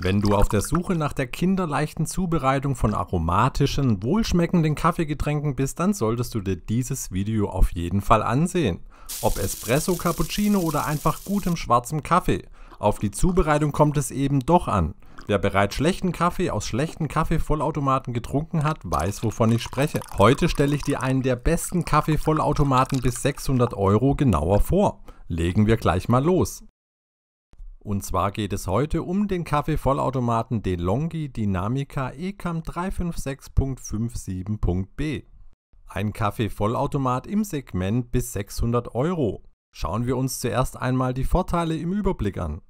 Wenn du auf der Suche nach der kinderleichten Zubereitung von aromatischen, wohlschmeckenden Kaffeegetränken bist, dann solltest du dir dieses Video auf jeden Fall ansehen. Ob Espresso, Cappuccino oder einfach gutem schwarzem Kaffee. Auf die Zubereitung kommt es eben doch an. Wer bereits schlechten Kaffee aus schlechten Kaffeevollautomaten getrunken hat, weiß, wovon ich spreche. Heute stelle ich dir einen der besten Kaffeevollautomaten bis 600 Euro genauer vor. Legen wir gleich mal los. Und zwar geht es heute um den Kaffeevollautomaten DeLonghi Dynamica ECAM 356.57.b. Ein Kaffeevollautomat im Segment bis 600 Euro. Schauen wir uns zuerst einmal die Vorteile im Überblick an.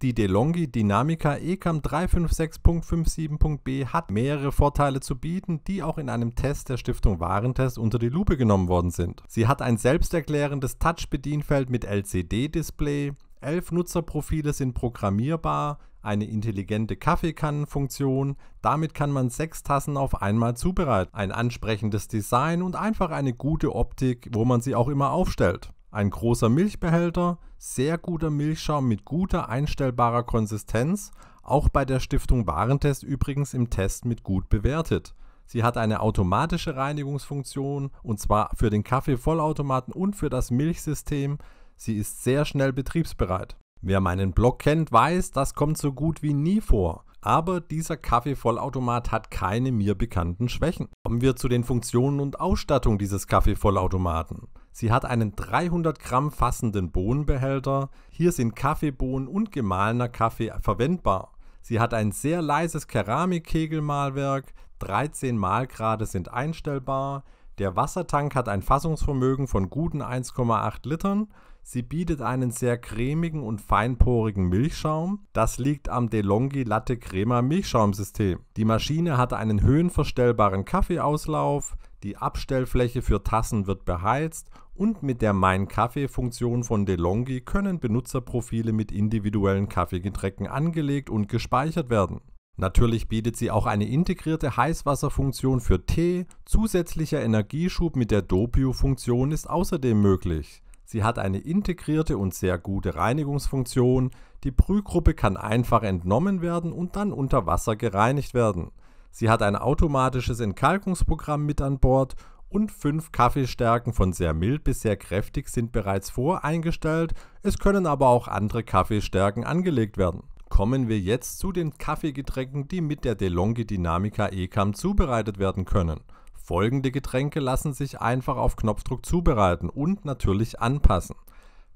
Die DeLonghi Dynamica ECAM 356.57.b hat mehrere Vorteile zu bieten, die auch in einem Test der Stiftung Warentest unter die Lupe genommen worden sind. Sie hat ein selbsterklärendes Touch-Bedienfeld mit LCD-Display, Elf Nutzerprofile sind programmierbar, eine intelligente Kaffeekannenfunktion, damit kann man sechs Tassen auf einmal zubereiten, ein ansprechendes Design und einfach eine gute Optik, wo man sie auch immer aufstellt. Ein großer Milchbehälter, sehr guter Milchschaum mit guter einstellbarer Konsistenz, auch bei der Stiftung Warentest übrigens im Test mit gut bewertet. Sie hat eine automatische Reinigungsfunktion und zwar für den Kaffeevollautomaten und für das Milchsystem. Sie ist sehr schnell betriebsbereit. Wer meinen Blog kennt, weiß, das kommt so gut wie nie vor. Aber dieser Kaffeevollautomat hat keine mir bekannten Schwächen. Kommen wir zu den Funktionen und Ausstattung dieses Kaffeevollautomaten. Sie hat einen 300 Gramm fassenden Bohnenbehälter. Hier sind Kaffeebohnen und gemahlener Kaffee verwendbar. Sie hat ein sehr leises Keramikkegelmalwerk. 13 Malgrade sind einstellbar. Der Wassertank hat ein Fassungsvermögen von guten 1,8 Litern. Sie bietet einen sehr cremigen und feinporigen Milchschaum. Das liegt am DeLonghi Latte Crema Milchschaumsystem. Die Maschine hat einen höhenverstellbaren Kaffeeauslauf. Die Abstellfläche für Tassen wird beheizt und mit der Mein Kaffee-Funktion von DeLonghi können Benutzerprofile mit individuellen Kaffeegetränken angelegt und gespeichert werden. Natürlich bietet sie auch eine integrierte Heißwasserfunktion für Tee. Zusätzlicher Energieschub mit der dopio funktion ist außerdem möglich. Sie hat eine integrierte und sehr gute Reinigungsfunktion. Die Brühgruppe kann einfach entnommen werden und dann unter Wasser gereinigt werden. Sie hat ein automatisches Entkalkungsprogramm mit an Bord und fünf Kaffeestärken von sehr mild bis sehr kräftig sind bereits voreingestellt. Es können aber auch andere Kaffeestärken angelegt werden kommen wir jetzt zu den Kaffeegetränken, die mit der DeLonghi Dynamica ECAM zubereitet werden können. Folgende Getränke lassen sich einfach auf Knopfdruck zubereiten und natürlich anpassen.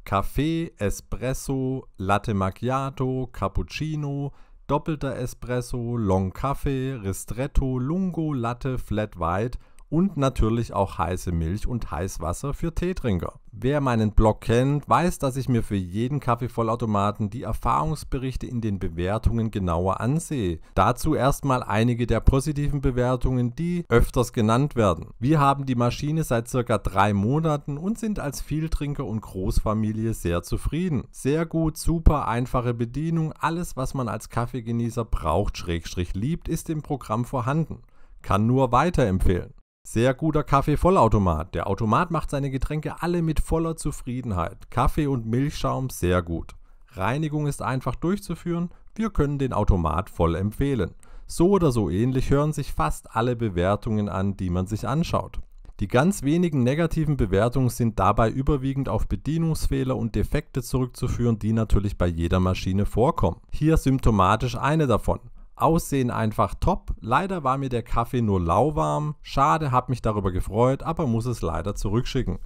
Kaffee, Espresso, Latte Macchiato, Cappuccino, doppelter Espresso, Long Kaffee, Ristretto, Lungo, Latte, Flat White und natürlich auch heiße Milch und Heißwasser für Teetrinker. Wer meinen Blog kennt, weiß, dass ich mir für jeden Kaffeevollautomaten die Erfahrungsberichte in den Bewertungen genauer ansehe. Dazu erstmal einige der positiven Bewertungen, die öfters genannt werden. Wir haben die Maschine seit circa drei Monaten und sind als Vieltrinker und Großfamilie sehr zufrieden. Sehr gut, super, einfache Bedienung, alles was man als Kaffeegenießer braucht, schrägstrich liebt, ist im Programm vorhanden. Kann nur weiterempfehlen. Sehr guter Kaffee-Vollautomat. Der Automat macht seine Getränke alle mit voller Zufriedenheit. Kaffee und Milchschaum sehr gut. Reinigung ist einfach durchzuführen. Wir können den Automat voll empfehlen. So oder so ähnlich hören sich fast alle Bewertungen an, die man sich anschaut. Die ganz wenigen negativen Bewertungen sind dabei überwiegend auf Bedienungsfehler und Defekte zurückzuführen, die natürlich bei jeder Maschine vorkommen. Hier symptomatisch eine davon. Aussehen einfach top. Leider war mir der Kaffee nur lauwarm. Schade, hab mich darüber gefreut, aber muss es leider zurückschicken.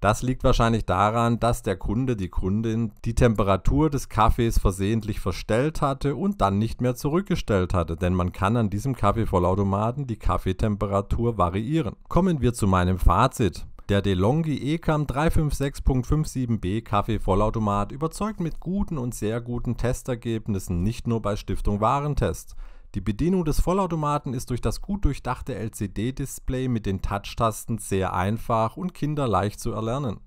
Das liegt wahrscheinlich daran, dass der Kunde, die Kundin, die Temperatur des Kaffees versehentlich verstellt hatte und dann nicht mehr zurückgestellt hatte, denn man kann an diesem Kaffeevollautomaten die Kaffeetemperatur variieren. Kommen wir zu meinem Fazit. Der DeLonghi ECAM 356.57b Kaffee Vollautomat überzeugt mit guten und sehr guten Testergebnissen nicht nur bei Stiftung Warentest. Die Bedienung des Vollautomaten ist durch das gut durchdachte LCD-Display mit den Touch-Tasten sehr einfach und kinderleicht zu erlernen.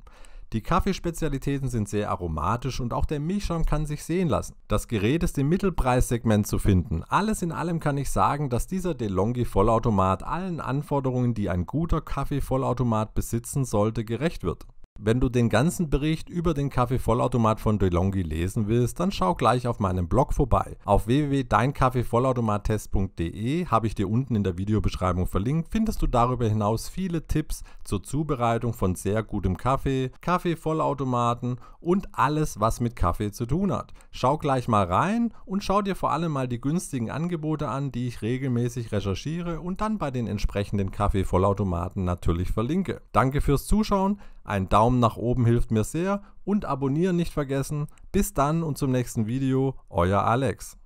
Die Kaffeespezialitäten sind sehr aromatisch und auch der Milchschaum kann sich sehen lassen. Das Gerät ist im Mittelpreissegment zu finden. Alles in allem kann ich sagen, dass dieser DeLonghi Vollautomat allen Anforderungen, die ein guter Kaffee-Vollautomat besitzen sollte, gerecht wird. Wenn du den ganzen Bericht über den Kaffeevollautomat von DeLonghi lesen willst, dann schau gleich auf meinem Blog vorbei. Auf www.deinkaffeevollautomattest.de habe ich dir unten in der Videobeschreibung verlinkt, findest du darüber hinaus viele Tipps zur Zubereitung von sehr gutem Kaffee, Kaffeevollautomaten und alles, was mit Kaffee zu tun hat. Schau gleich mal rein und schau dir vor allem mal die günstigen Angebote an, die ich regelmäßig recherchiere und dann bei den entsprechenden Kaffeevollautomaten natürlich verlinke. Danke fürs Zuschauen. Ein Daumen nach oben hilft mir sehr und abonnieren nicht vergessen. Bis dann und zum nächsten Video, euer Alex.